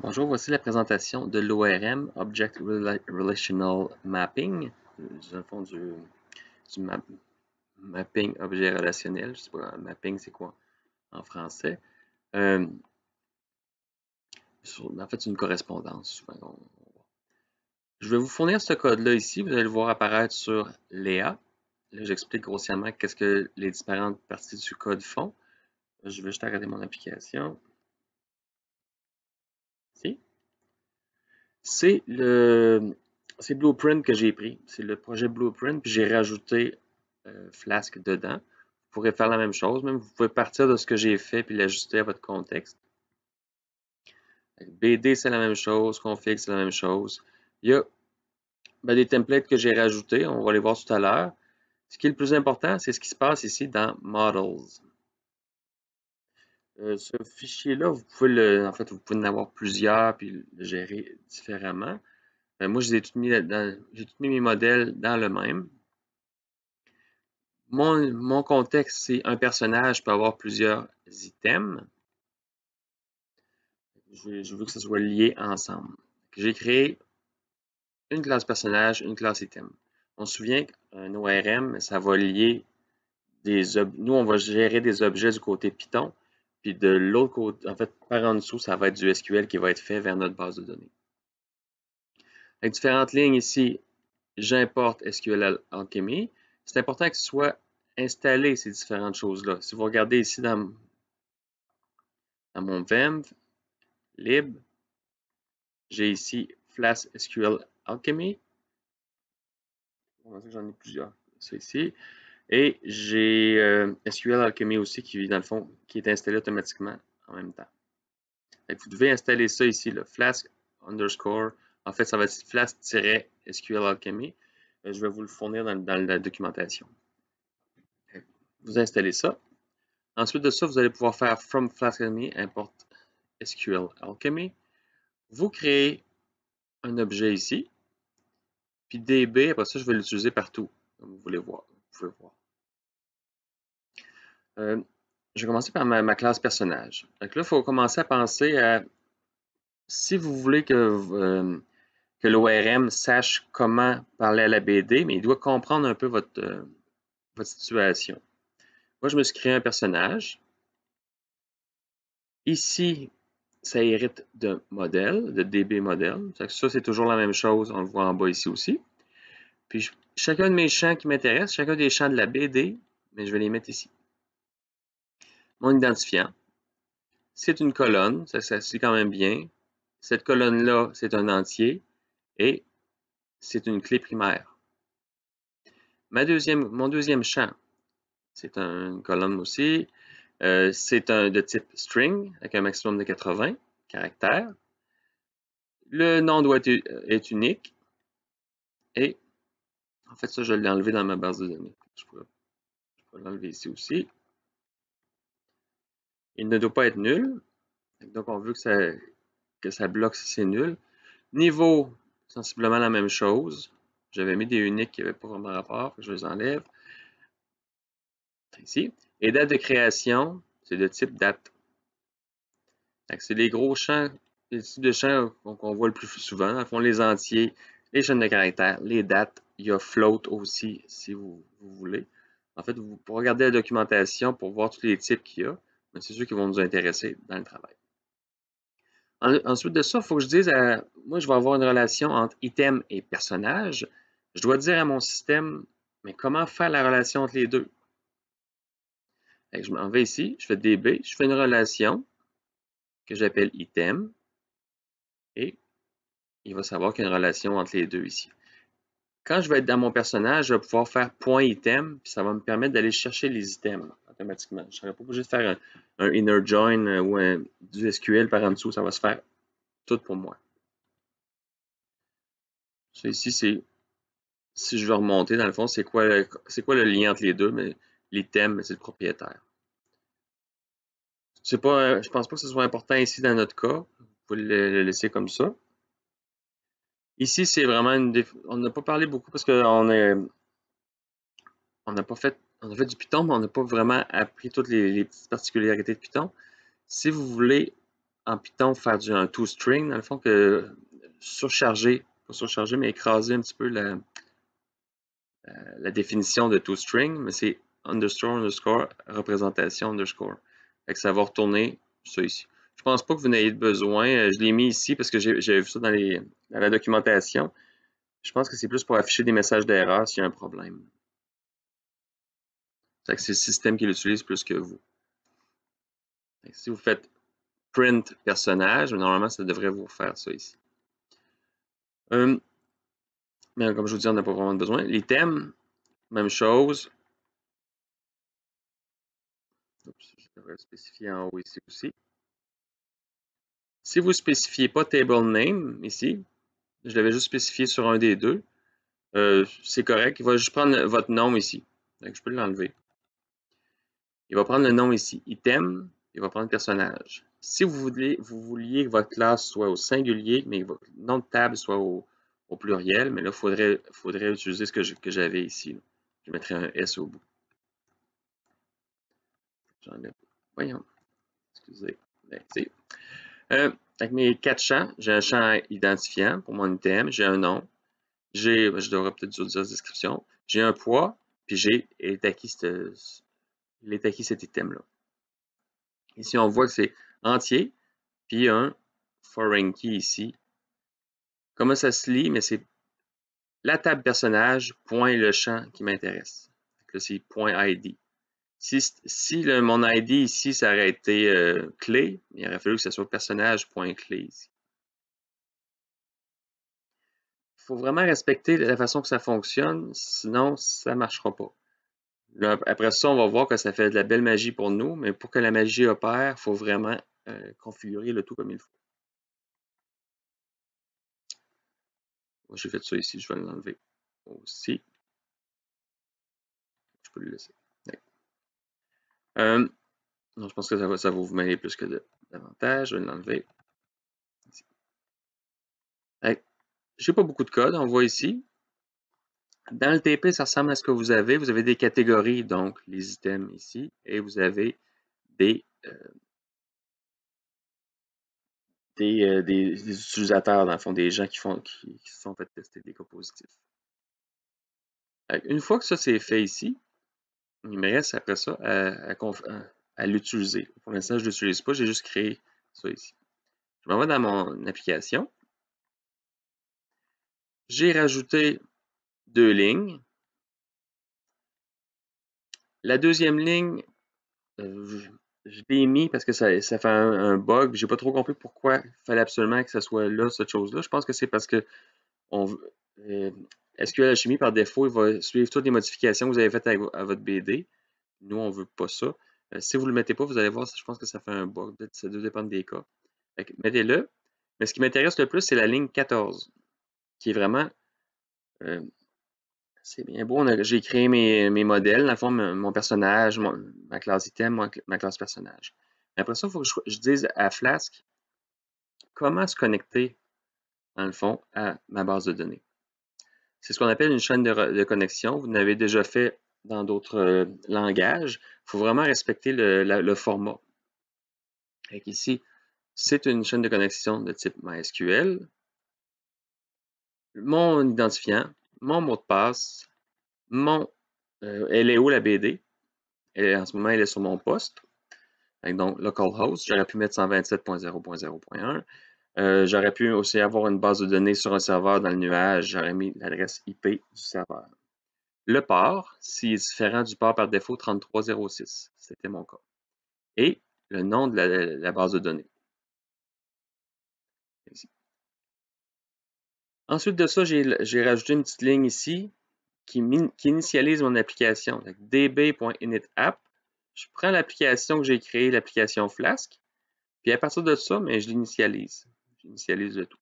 Bonjour, voici la présentation de l'ORM, Object Relational Mapping, dans le fond du, mapping objet relationnel. Je ne sais pas, mapping c'est quoi en français. Euh, en fait, c'est une correspondance. Je vais vous fournir ce code-là ici. Vous allez le voir apparaître sur Léa. Là, j'explique grossièrement qu'est-ce que les différentes parties du code font. Je vais juste arrêter mon application. c'est le c'est Blueprint que j'ai pris. C'est le projet Blueprint, puis j'ai rajouté euh, Flask dedans. Vous pourrez faire la même chose, même vous pouvez partir de ce que j'ai fait puis l'ajuster à votre contexte. BD, c'est la même chose, config, c'est la même chose. Il y a ben, des templates que j'ai rajoutés, on va les voir tout à l'heure. Ce qui est le plus important, c'est ce qui se passe ici dans Models. Euh, ce fichier-là, vous pouvez le, en fait, vous pouvez en avoir plusieurs puis le gérer différemment. Euh, moi, j'ai tout mis mes modèles dans le même. Mon, contexte, c'est un personnage peut avoir plusieurs items. Je, je veux que ça soit lié ensemble. J'ai créé une classe personnage, une classe item. On se souvient qu'un ORM, ça va lier des objets. Nous, on va gérer des objets du côté Python puis de l'autre côté, en fait, par en dessous, ça va être du SQL qui va être fait vers notre base de données. Avec différentes lignes ici, j'importe SQL Alchemy. C'est important que ce soit installé ces différentes choses-là. Si vous regardez ici dans, mon VEMV, lib, j'ai ici Flask SQL Alchemy. J'en ai plusieurs. C'est ici. Et j'ai euh, SQL Alchemy aussi qui, dans le fond, qui est installé automatiquement en même temps. vous devez installer ça ici, le Flask underscore. En fait, ça va être Flask-SQL Alchemy. Euh, je vais vous le fournir dans, la documentation. vous installez ça. Ensuite de ça, vous allez pouvoir faire from Flask Alchemy import SQL Alchemy. Vous créez un objet ici. Puis DB, après ça, je vais l'utiliser partout, comme vous voulez voir. Vous pouvez voir. Euh, je vais commencer par ma, classe personnage. Donc là, il faut commencer à penser à si vous voulez que, euh, l'ORM sache comment parler à la BD, mais il doit comprendre un peu euh, votre, situation. Moi, je me suis créé un personnage. Ici, ça hérite de modèle, de DB modèle. Ça, c'est toujours la même chose. On le voit en bas ici aussi. Puis, chacun de mes champs qui m'intéressent, chacun des champs de la BD, mais je vais les mettre ici mon identifiant. Hein. C'est une colonne, ça, ça quand même bien. Cette colonne-là, c'est un entier et c'est une clé primaire. Ma deuxième, mon deuxième champ, c'est une colonne aussi. Euh, c'est un de type string avec un maximum de 80 caractères. Le nom doit être euh, unique. Et en fait, ça, je l'ai enlevé dans ma base de données. Je peux l'enlever ici aussi il ne doit pas être nul. Donc, on veut que ça, que ça bloque si c'est nul. Niveau, sensiblement la même chose. J'avais mis des uniques qui n'avaient pas vraiment rapport, je les enlève. Ici. Et date de création, c'est de type date. C'est les gros champs, les types de champs qu'on voit le plus souvent. Ils font les entiers, les chaînes de caractères, les dates. Il y a float aussi, si vous, vous voulez. En fait, vous pouvez regarder la documentation pour voir tous les types qu'il y a c'est ceux qui vont nous intéresser dans le travail. ensuite de ça, il faut que je dise, moi, je vais avoir une relation entre item et personnage. Je dois dire à mon système, mais comment faire la relation entre les deux? je m'en vais ici, je fais DB, je fais une relation que j'appelle item et il va savoir qu'il y a une relation entre les deux ici. Quand je vais être dans mon personnage, je vais pouvoir faire point .item, puis ça va me permettre d'aller chercher les items. Je ne serais pas obligé de faire un, inner join euh, ou du SQL par en dessous. Ça va se faire tout pour moi. ici, c'est si je veux remonter, dans le fond, c'est quoi, le lien entre les deux, mais les thèmes, c'est le propriétaire. Euh, je ne pense pas que ce soit important ici dans notre cas. Vous pouvez le laisser comme ça. Ici, c'est vraiment une... On n'a pas parlé beaucoup parce qu'on n'a pas fait on a fait du Python, mais on n'a pas vraiment appris toutes les, petites particularités de Python. Si vous voulez, en Python, faire du, un toString, dans le fond, que surcharger, pas surcharger, mais écraser un petit peu la, la, définition de toString, mais c'est underscore, underscore, représentation, underscore. Fait que ça va retourner ça ici. Je pense pas que vous n'ayez besoin. Euh, je l'ai mis ici parce que j'avais vu ça dans la documentation. Je pense que c'est plus pour afficher des messages d'erreur s'il y a un problème c'est le système qui l'utilise plus que vous. si vous faites print personnage, normalement, ça devrait vous faire ça ici. Hum, mais comme je vous dis, on n'a pas vraiment besoin. Les thèmes, même chose. je devrais spécifier en haut ici aussi. Si vous ne spécifiez pas table name ici, je l'avais juste spécifié sur un des deux, euh, c'est correct. Il va juste prendre votre nom ici. Donc, je peux l'enlever. Il va prendre le nom ici, item, il va prendre personnage. Si vous vouliez, vous vouliez que votre classe soit au singulier, mais que votre nom de table soit au, pluriel, mais là, il faudrait, faudrait, utiliser ce que j'avais ici. Je mettrais un S au bout. Voyons. Excusez. Ben, euh, avec mes quatre champs, j'ai un champ identifiant pour mon item, j'ai un nom, j'ai, je devrais peut-être dire description, j'ai un poids, puis j'ai est acquis il est acquis cet item-là. Ici, on voit que c'est entier, puis un foreign key ici. Comment ça se lit? Mais c'est la table personnage, point le champ qui m'intéresse. Là, c'est point ID. Si, le, mon ID ici, ça aurait été euh, clé, il aurait fallu que ce soit personnage, personnage.clé ici. Il faut vraiment respecter la façon que ça fonctionne, sinon ça ne marchera pas après ça, on va voir que ça fait de la belle magie pour nous, mais pour que la magie opère, il faut vraiment euh, configurer le tout comme il faut. Moi, J'ai fait ça ici, je vais l'enlever aussi. Je peux le laisser. Euh, je pense que ça va, ça vous mêler plus que davantage. Je vais l'enlever. Je n'ai pas beaucoup de code, on voit ici. Dans le TP, ça ressemble à ce que vous avez. Vous avez des catégories, donc les items ici, et vous avez des, euh, euh, des, utilisateurs, dans le fond, des gens qui font qui, sont fait tester des compositifs. Une fois que ça c'est fait ici, il me reste après ça à, à l'utiliser. Pour l'instant, je ne l'utilise pas, j'ai juste créé ça ici. Je m'en vais dans mon application. J'ai rajouté deux lignes. La deuxième ligne, euh, je l'ai mis parce que ça, fait un, bug, bug. J'ai pas trop compris pourquoi il fallait absolument que ça soit là, cette chose-là. Je pense que c'est parce que on, euh, SQL mis par défaut, il va suivre toutes les modifications que vous avez faites à, votre BD. Nous, on veut pas ça. Euh, si vous le mettez pas, vous allez voir, je pense que ça fait un bug. Ça doit dépendre des cas. Mettez-le. Mais ce qui m'intéresse le plus, c'est la ligne 14, qui est vraiment c'est bien beau. J'ai créé mes, modèles, dans le mon personnage, ma classe item, ma classe personnage. Après ça, il faut que je, dise à Flask comment se connecter, dans le fond, à ma base de données. C'est ce qu'on appelle une chaîne de, connexion. Vous l'avez déjà fait dans d'autres euh, langages. Il faut vraiment respecter le, le format. Donc ici, c'est une chaîne de connexion de type MySQL. Mon identifiant, mon mot de passe, mon. Euh, elle est où la BD? Et en ce moment, elle est sur mon poste. Donc, localhost, j'aurais pu mettre 127.0.0.1. Euh, j'aurais pu aussi avoir une base de données sur un serveur dans le nuage. J'aurais mis l'adresse IP du serveur. Le port, s'il est différent du port par défaut 3306, c'était mon cas. Et le nom de la, base de données. Ensuite de ça, j'ai rajouté une petite ligne ici qui, qui initialise mon application. db.initapp. Je prends l'application que j'ai créée, l'application Flask, puis à partir de ça, mais je l'initialise. J'initialise le tout.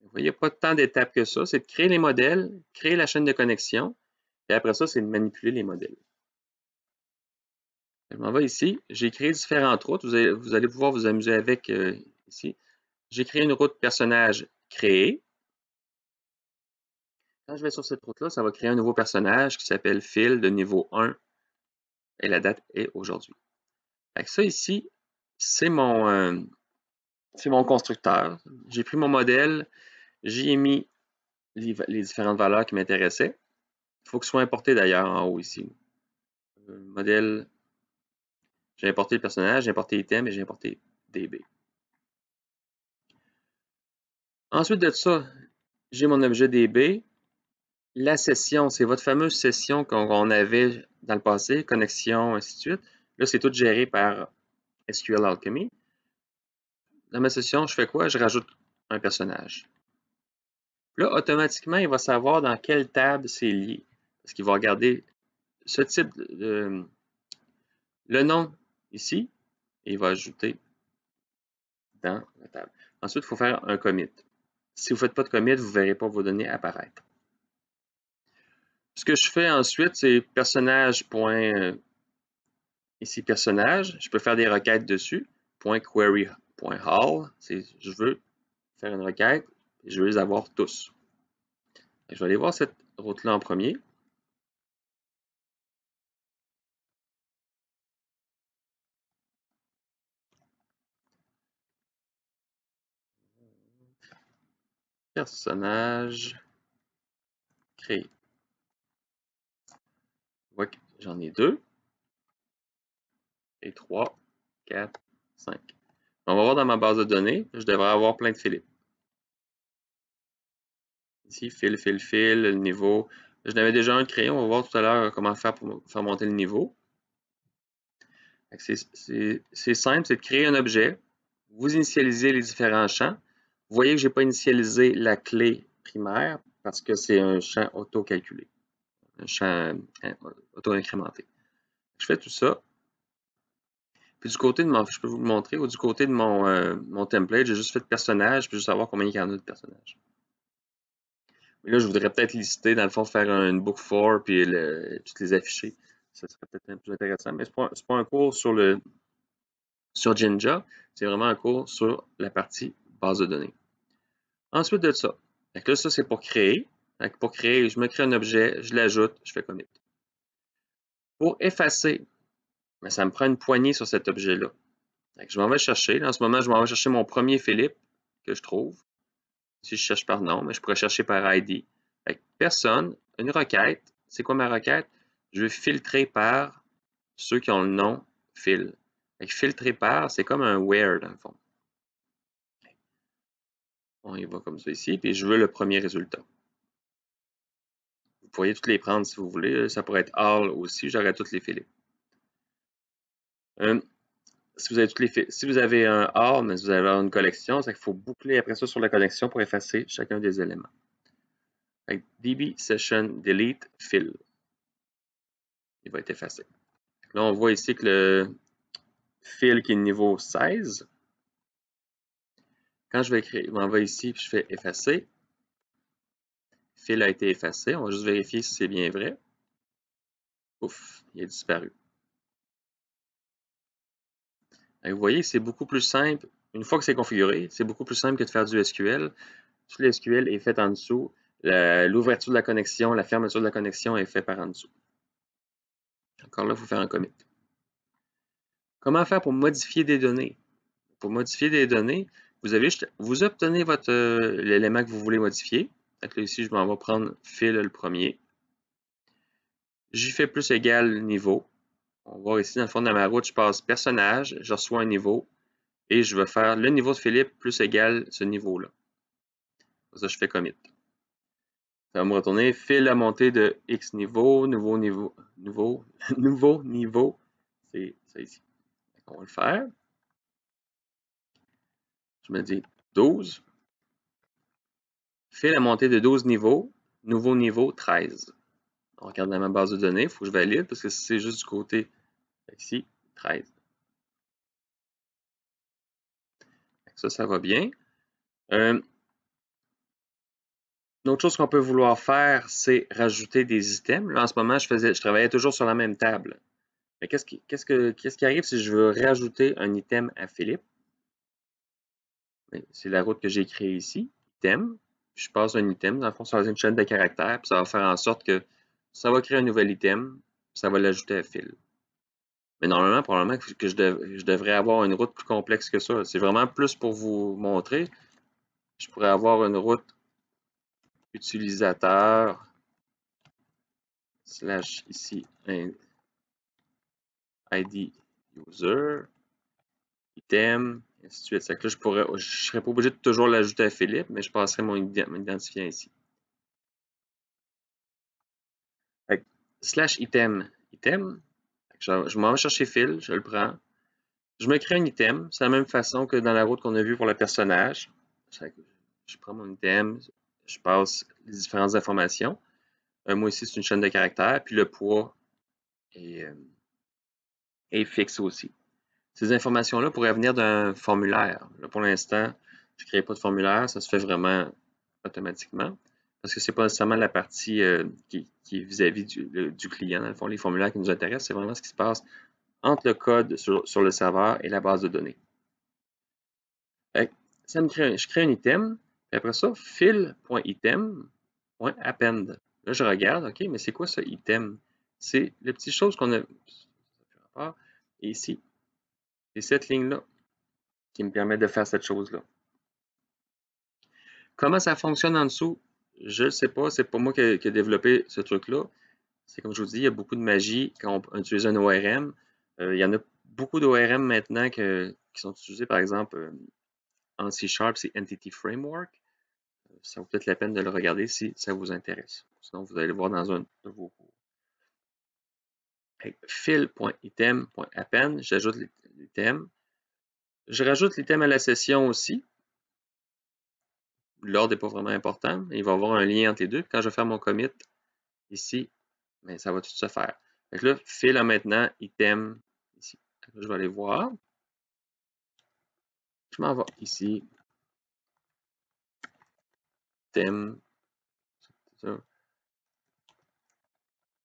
Vous voyez, pas tant d'étapes que ça. C'est de créer les modèles, créer la chaîne de connexion, et après ça, c'est de manipuler les modèles. Je m'en vais ici. J'ai créé différentes routes. Vous allez, pouvoir vous amuser avec euh, ici. J'ai créé une route personnage créée. Quand je vais sur cette route-là, ça va créer un nouveau personnage qui s'appelle Phil de niveau 1 et la date est aujourd'hui. Avec Ça ici, c'est mon, euh, mon constructeur. J'ai pris mon modèle, j'y ai mis les, différentes valeurs qui m'intéressaient. Il faut que ce soit importé d'ailleurs en haut ici. Euh, modèle, j'ai importé le personnage, j'ai importé l'item et j'ai importé DB. Ensuite de ça, j'ai mon objet DB. La session, c'est votre fameuse session qu'on avait dans le passé, connexion, ainsi de suite. Là, c'est tout géré par SQL Alchemy. Dans ma session, je fais quoi? Je rajoute un personnage. Là, automatiquement, il va savoir dans quelle table c'est lié. Parce qu'il va regarder ce type de... le nom ici, et il va ajouter dans la table. Ensuite, il faut faire un commit. Si vous ne faites pas de commit, vous ne verrez pas vos données apparaître. Ce que je fais ensuite, c'est personnage. Euh, ici, personnage. Je peux faire des requêtes dessus. Point query. Point Je veux faire une requête je veux les avoir tous. Je vais aller voir cette route-là en premier. Personnage. Créer. que j'en ai deux. Et trois, quatre, cinq. On va voir dans ma base de données, je devrais avoir plein de filets. Ici, fil, fil, fil, le niveau. Je n'avais déjà un créé, on va voir tout à l'heure comment faire pour faire monter le niveau. C'est simple, c'est de créer un objet, vous initialisez les différents champs, vous voyez que je n'ai pas initialisé la clé primaire parce que c'est un champ auto-calculé, un champ euh, auto-incrémenté. Je fais tout ça. Puis du côté de mon, je peux vous le montrer, ou du côté de mon, euh, mon template, j'ai juste fait personnage, puis juste savoir combien il y en a de personnages. là, je voudrais peut-être lister, dans le fond, faire une book for, puis, les afficher. Ça serait peut-être un plus intéressant, mais ce n'est pas, pas, un cours sur le sur Jinja, c'est vraiment un cours sur la partie base de données. Ensuite de ça, ça c'est pour créer. pour créer, je me crée un objet, je l'ajoute, je fais commit. Pour effacer, mais ben, ça me prend une poignée sur cet objet-là. Je m'en vais chercher. en ce moment, je m'en vais chercher mon premier Philippe que je trouve. Si je cherche par nom, mais je pourrais chercher par ID. personne, une requête. C'est quoi ma requête? Je vais filtrer par ceux qui ont le nom Phil. filtrer par, c'est comme un where dans le fond. On y va comme ça ici, puis je veux le premier résultat. Vous pourriez toutes les prendre si vous voulez. Euh, ça pourrait être all aussi, j'aurais toutes les filets. Euh, si vous avez, si vous avez un all, mais si vous avez une collection, c'est qu'il faut boucler après ça sur la collection pour effacer chacun des éléments. DB session delete fill. Il va être effacé. Là, on voit ici que le fil qui est niveau 16 quand je vais écrire, on m'en ici, puis je fais effacer. fil a été effacé. On va juste vérifier si c'est bien vrai. Ouf, il est disparu. vous voyez, c'est beaucoup plus simple. Une fois que c'est configuré, c'est beaucoup plus simple que de faire du SQL. Tout le SQL est fait en dessous. L'ouverture de la connexion, la fermeture de la connexion est faite par en dessous. Encore là, il faut faire un commit. Comment faire pour modifier des données? Pour modifier des données, vous, avez vous obtenez votre euh, l'élément que vous voulez modifier. Donc là, ici, je m'en vais prendre fil le premier. J'y fais plus égal niveau. On voit ici, dans le fond de ma route, je passe personnage, je reçois un niveau, et je veux faire le niveau de Philippe plus égal ce niveau-là. Ça, je fais commit. Ça va me retourner fil à montée de X niveau, nouveau niveau, nouveau, nouveau niveau. C'est ça ici. on va le faire je me dis 12. Fais la montée de 12 niveaux, nouveau niveau 13. On regarde dans ma base de données, il faut que je valide parce que c'est juste du côté ici, 13. Ça, ça va bien. Euh, une autre chose qu'on peut vouloir faire, c'est rajouter des items. Là, en ce moment, je, travaillais toujours sur la même table. Mais qu'est-ce qui arrive si je veux rajouter un item à Philippe? Ben, c'est la route que j'ai créée ici, item. Je passe un item, dans le fond, être une chaîne de caractères, puis ça va faire en sorte que ça va créer un nouvel item, ça va l'ajouter à fil. Mais normalement, probablement que je, je, devrais avoir une route plus complexe que ça. C'est vraiment plus pour vous montrer. Je pourrais avoir une route utilisateur slash ici ID user item je ne serais pas obligé de toujours l'ajouter à Philippe, mais je passerai mon, identifiant ici. slash item, item. Je, m'en vais chercher Phil, je le prends. Je me crée un item. C'est la même façon que dans la route qu'on a vue pour le personnage. Je prends mon item, je passe les différentes informations. un euh, moi ici, c'est une chaîne de caractères, puis le poids est euh, fixe aussi. Ces informations-là pourraient venir d'un formulaire. pour l'instant, je ne crée pas de formulaire, ça se fait vraiment automatiquement parce que ce n'est pas nécessairement la partie euh, qui, est vis-à-vis du, client. Dans le fond, les formulaires qui nous intéressent, c'est vraiment ce qui se passe entre le code sur, le serveur et la base de données. je crée un item, et après ça, fil.item.append. Là, je regarde, OK, mais c'est quoi ce item? C'est la petite chose qu'on a, et ici, c'est cette ligne-là qui me permet de faire cette chose-là. Comment ça fonctionne en dessous? Je ne sais pas, c'est pas moi qui ai, développé ce truc-là. C'est comme je vous dis, il y a beaucoup de magie quand on utilise un ORM. Euh, il y en a beaucoup d'ORM maintenant que, qui sont utilisés, par exemple, en euh, C Sharp, c'est Entity Framework. Euh, ça vaut peut-être la peine de le regarder si ça vous intéresse. Sinon, vous allez le voir dans un de vos cours. Fil.item.append, j'ajoute je rajoute l'item à la session aussi. L'ordre n'est pas vraiment important. Il va y avoir un lien entre les deux. quand je vais faire mon commit ici, ben, ça va tout se faire. Donc là, fil à maintenant item ici. Je vais aller voir. Je m'en vais ici. Item.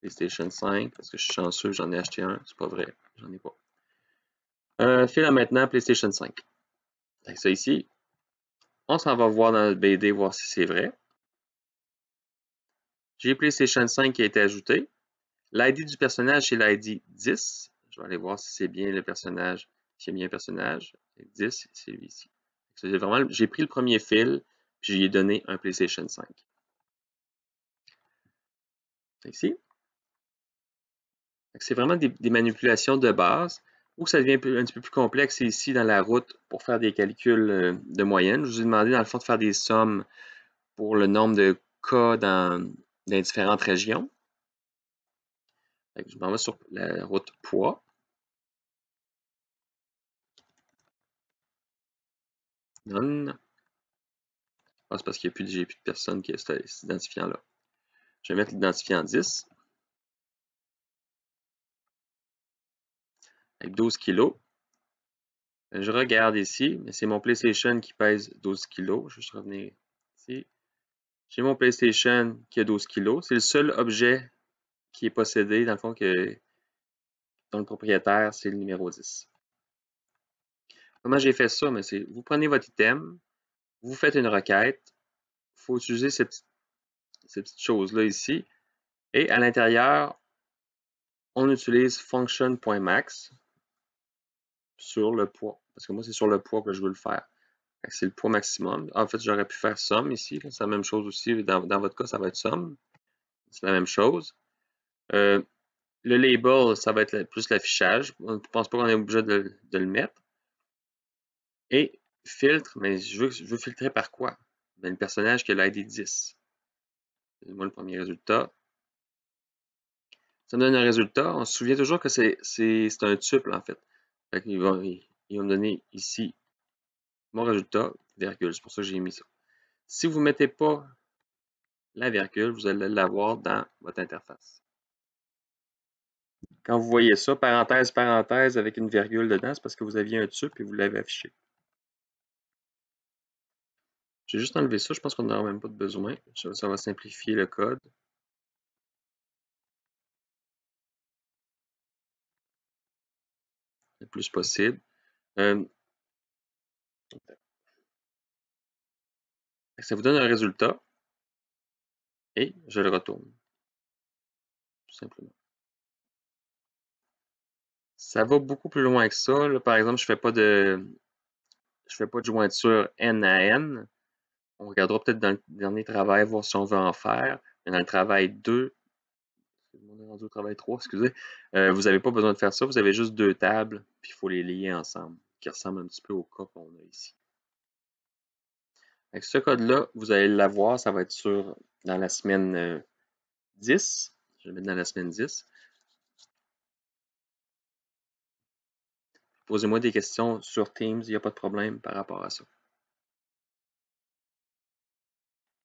PlayStation 5, parce que je suis chanceux, j'en ai acheté un. C'est pas vrai, j'en ai pas. Un euh, fil à maintenant PlayStation 5. ça ici, on s'en va voir dans le BD, voir si c'est vrai. J'ai PlayStation 5 qui a été ajouté. L'ID du personnage, c'est l'ID 10. Je vais aller voir si c'est bien le personnage, si c'est bien un personnage. 10, c'est lui ici. J'ai pris le premier fil, puis j'y ai donné un PlayStation 5. Ici. C'est vraiment des manipulations de base. Où ça devient un petit peu plus complexe, c'est ici dans la route pour faire des calculs euh, de moyenne. Je vous ai demandé, dans le fond, de faire des sommes pour le nombre de cas dans, différentes régions. je m'en vais sur la route poids. Non. Ah, c'est parce qu'il n'y a plus, de, personnes qui est cet identifiant-là. Je vais mettre l'identifiant 10. avec 12 kilos. Euh, je regarde ici, c'est mon PlayStation qui pèse 12 kilos. Je vais juste revenir ici. J'ai mon PlayStation qui a 12 kilos. C'est le seul objet qui est possédé, dans le fond, que, dont le propriétaire, c'est le numéro 10. Comment j'ai fait ça? Mais vous prenez votre item, vous faites une requête, il faut utiliser cette ces petites choses-là ici, et à l'intérieur, on utilise function.max sur le poids. Parce que moi, c'est sur le poids que je veux le faire. C'est le poids maximum. En fait, j'aurais pu faire somme ici. C'est la même chose aussi. Dans, votre cas, ça va être somme. C'est la même chose. Euh, le label, ça va être plus l'affichage. On ne pense pas qu'on est obligé de, le mettre. Et filtre, mais je veux, je filtrer par quoi? Ben, le personnage qui a l'ID 10. Moi, le premier résultat. Ça me donne un résultat. On se souvient toujours que c'est un tuple, en fait. Ils vont, me donner ici mon résultat, virgule. C'est pour ça que j'ai mis ça. Si vous ne mettez pas la virgule, vous allez l'avoir dans votre interface. Quand vous voyez ça, parenthèse, parenthèse, avec une virgule dedans, c'est parce que vous aviez un tube et vous l'avez affiché. J'ai juste enlevé ça, je pense qu'on n'aura même pas de besoin. ça va simplifier le code. plus possible. Euh, ça vous donne un résultat et je le retourne. Tout simplement. Ça va beaucoup plus loin que ça. par exemple, je ne fais pas de je fais pas de jointure N à N. On regardera peut-être dans le dernier travail voir si on veut en faire. Mais dans le travail 2, au travail 3, excusez. Euh, vous n'avez pas besoin de faire ça, vous avez juste deux tables, puis il faut les lier ensemble, qui ressemble un petit peu au cas qu'on a ici. Avec ce code-là, vous allez l'avoir, ça va être sur dans la semaine 10. Euh, Je vais mettre dans la semaine 10. Posez-moi des questions sur Teams, il n'y a pas de problème par rapport à ça.